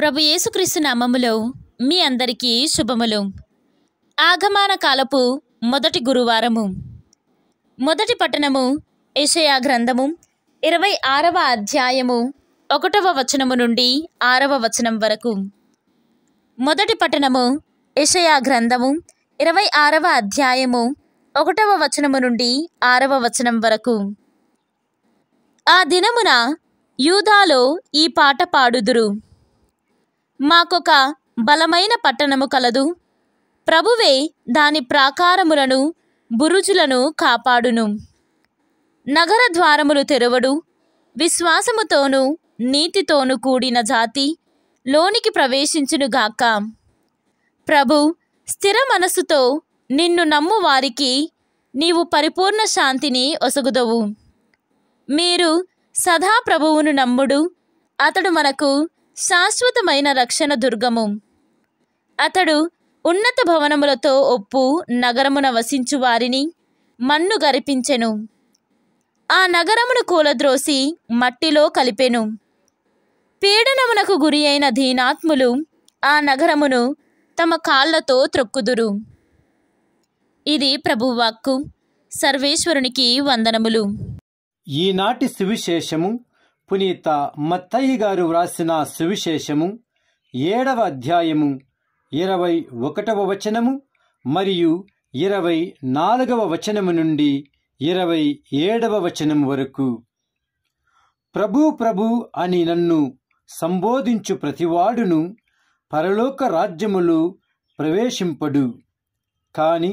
ప్రభు యేసుక్రీస్తు నామములో మీ అందరికీ శుభములు ఆగమాన కాలపు మొదటి గురువారము మొదటి పట్టణము ఏషయా గ్రంథము ఇరవై ఆరవ అధ్యాయము ఒకటవ వచనము నుండి ఆరవ వచనం వరకు మొదటి పట్టణము ఏషయా గ్రంథము ఇరవై ఆరవ అధ్యాయము ఒకటవ వచనము నుండి ఆరవ వచనం వరకు ఆ దినమున యూదాలో ఈ పాట పాడుదురు మాకొక బలమైన పట్టణము కలదు ప్రభువే దాని ప్రాకారములను బురుజులను కాపాడును నగర ద్వారములు తెరవడు విశ్వాసముతోనూ నీతితోనూ కూడిన జాతి లోనికి ప్రవేశించునుగాక ప్రభు స్థిర మనస్సుతో నిన్ను నమ్ము వారికి నీవు పరిపూర్ణ శాంతిని ఒసగుదవు మీరు సదా ప్రభువును నమ్ముడు అతడు మనకు శాశ్వతమైన రక్షణ దుర్గము అతడు ఉన్నత భవనములతో ఒప్పు నగరమున వసించు వారిని మన్ను గరిపించెను ఆ నగరమును కూలద్రోసి మట్టిలో కలిపెను పీడనమునకు గురి అయిన ధీనాత్ములు ఆ నగరమును తమ కాళ్లతో త్రొక్కుదురు ఇది ప్రభువాక్కు సర్వేశ్వరునికి వందనములు ఈనాటి సువిశేషము పునీత మత్తయ్య గారు వ్రాసిన సువిశేషము ఏడవ అధ్యాయము ఇరవై ఒకటవ వచనము మరియు ఇరవై నాలుగవ వచనము నుండి ఇరవై ఏడవ వచనం వరకు ప్రభు ప్రభు అని నన్ను సంబోధించు ప్రతివాడును పరలోక రాజ్యములు ప్రవేశింపడు కాని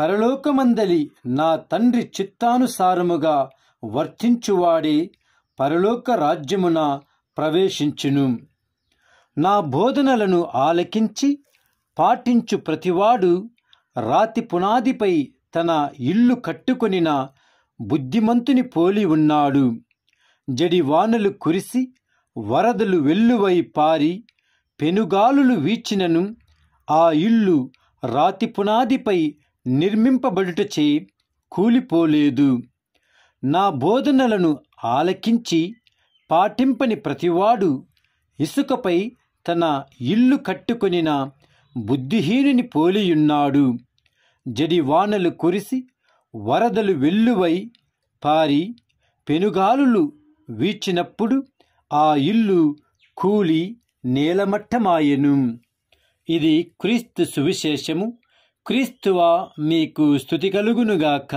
పరలోకమందలి నా తండ్రి చిత్తానుసారముగా వర్తించువాడే పరలోక రాజ్యమున ప్రవేశించును నా బోధనలను ఆలకించి పాటించు ప్రతివాడు రాతి పునాదిపై తన ఇల్లు కట్టుకొనిన బుద్ధిమంతుని పోలి ఉన్నాడు జడివానలు కురిసి వరదలు వెల్లువై పారి పెనుగాలులు వీచినను ఆ ఇల్లు రాతి పునాదిపై నిర్మింపబడుటచే కూలిపోలేదు నా బోధనలను ఆలకించి పాటింపని ప్రతివాడు ఇసుకపై తన ఇల్లు కట్టుకొనిన బుద్ధిహీనుని పోలియున్నాడు జడివానలు కురిసి వరదలు వెల్లువై పారి పెనుగాలులు వీచినప్పుడు ఆ ఇల్లు కూలి నేలమట్టమాయెను ఇది క్రీస్తు సువిశేషము క్రీస్తువా మీకు స్థుతి కలుగునుగాక